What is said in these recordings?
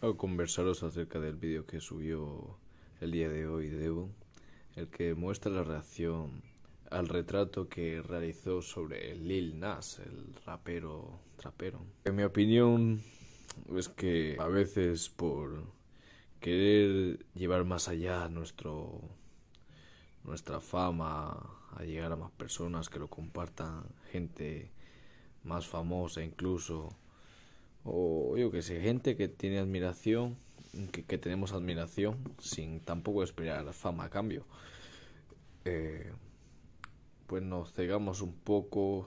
a conversaros acerca del vídeo que subió el día de hoy Debo, el que muestra la reacción al retrato que realizó sobre Lil Nas, el rapero trapero. En mi opinión es que a veces por querer llevar más allá nuestro nuestra fama a llegar a más personas que lo compartan, gente más famosa incluso o que que sé, gente que tiene admiración, que, tenemos admiración, sin tampoco esperar fama a cambio. Eh, pues nos cegamos un poco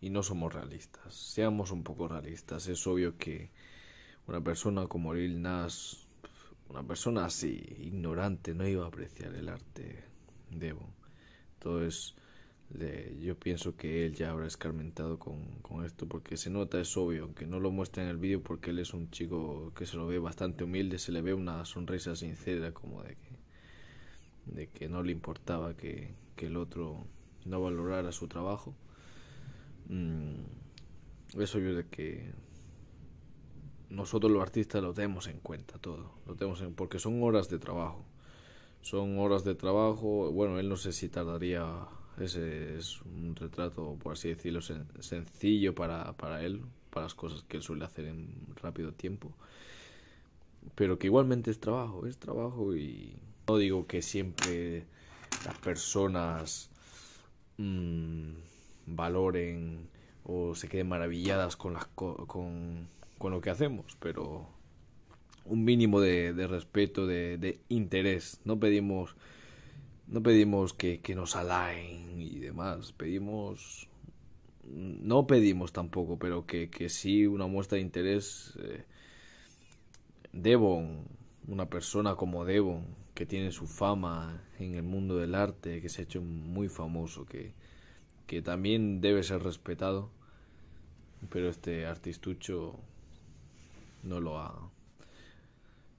y no somos realistas. Seamos un poco realistas. Es obvio que una persona como Lil Nas, una persona así, ignorante, no iba a apreciar el arte Debo Entonces, yo pienso que él ya habrá escarmentado con, esto porque se nota, es obvio, aunque no lo muestre en el vídeo porque él es un chico que se lo ve bastante humilde, se le ve una sonrisa sincera como de que, no le importaba que, el otro no valorara su trabajo. Mm, es obvio de que nosotros los artistas lo tenemos en cuenta todo, lo tenemos porque son horas de trabajo son horas de trabajo. Bueno, él no sé si tardaría. Ese es un retrato, por así decirlo, sencillo para, él, para las cosas que él suele hacer en rápido tiempo. Pero que igualmente es trabajo, es trabajo y no digo que siempre las personas mm, valoren o se queden maravilladas con, las con lo que hacemos, pero un mínimo de, respeto, de, interés. No pedimos, no pedimos que, nos alaen y demás. Pedimos, no pedimos tampoco, pero que, sí una muestra de interés. Eh, Devon, una persona como Devon, que tiene su fama en el mundo del arte, que se ha hecho muy famoso, que, que también debe ser respetado, pero este artistucho no lo ha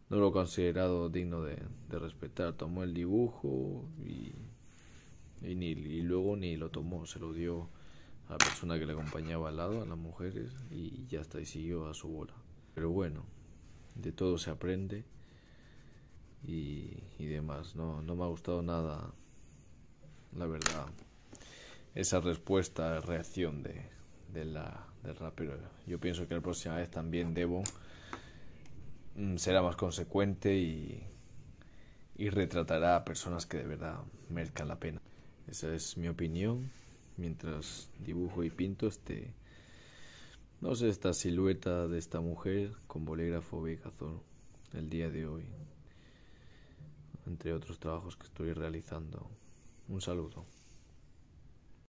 no lo considerado digno de, respetar. Tomó el dibujo y, ni, y luego ni lo tomó, se lo dio a la persona que le acompañaba al lado, a las mujeres, y ya está, y siguió a su bola. Pero bueno, de todo se aprende y, y demás. No, no me ha gustado nada, la verdad, esa respuesta, reacción de, la, del rapero. Yo pienso que la próxima vez también debo Mm, será más consecuente y, retratará a personas que de verdad merezcan la pena. Esa es mi opinión. Mientras dibujo y pinto este, no sé, esta silueta de esta mujer con bolígrafo Bigazón el día de hoy, entre otros trabajos que estoy realizando. Un saludo.